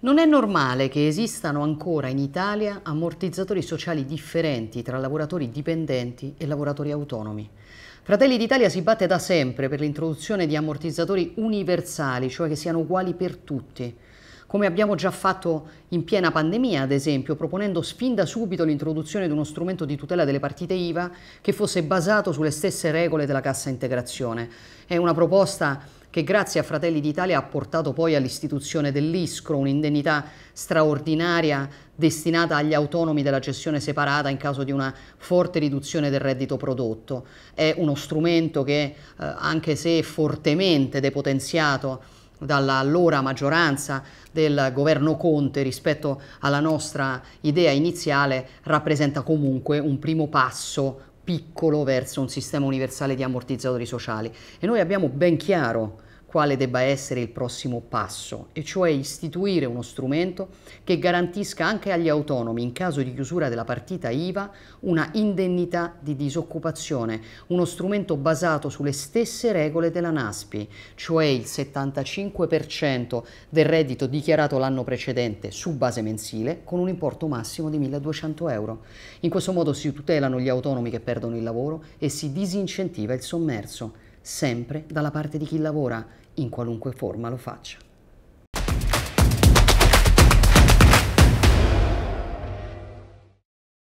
Non è normale che esistano ancora in Italia ammortizzatori sociali differenti tra lavoratori dipendenti e lavoratori autonomi. Fratelli d'Italia si batte da sempre per l'introduzione di ammortizzatori universali, cioè che siano uguali per tutti, come abbiamo già fatto in piena pandemia, ad esempio, proponendo fin da subito l'introduzione di uno strumento di tutela delle partite IVA che fosse basato sulle stesse regole della cassa integrazione. È una proposta che grazie a Fratelli d'Italia ha portato poi all'istituzione dell'ISCRO, un'indennità straordinaria destinata agli autonomi della gestione separata in caso di una forte riduzione del reddito prodotto. È uno strumento che, eh, anche se fortemente depotenziato, dall'allora maggioranza del governo Conte rispetto alla nostra idea iniziale rappresenta comunque un primo passo piccolo verso un sistema universale di ammortizzatori sociali e noi abbiamo ben chiaro quale debba essere il prossimo passo, e cioè istituire uno strumento che garantisca anche agli autonomi, in caso di chiusura della partita IVA, una indennità di disoccupazione, uno strumento basato sulle stesse regole della NASPI, cioè il 75% del reddito dichiarato l'anno precedente su base mensile con un importo massimo di 1.200 euro. In questo modo si tutelano gli autonomi che perdono il lavoro e si disincentiva il sommerso sempre dalla parte di chi lavora, in qualunque forma lo faccia.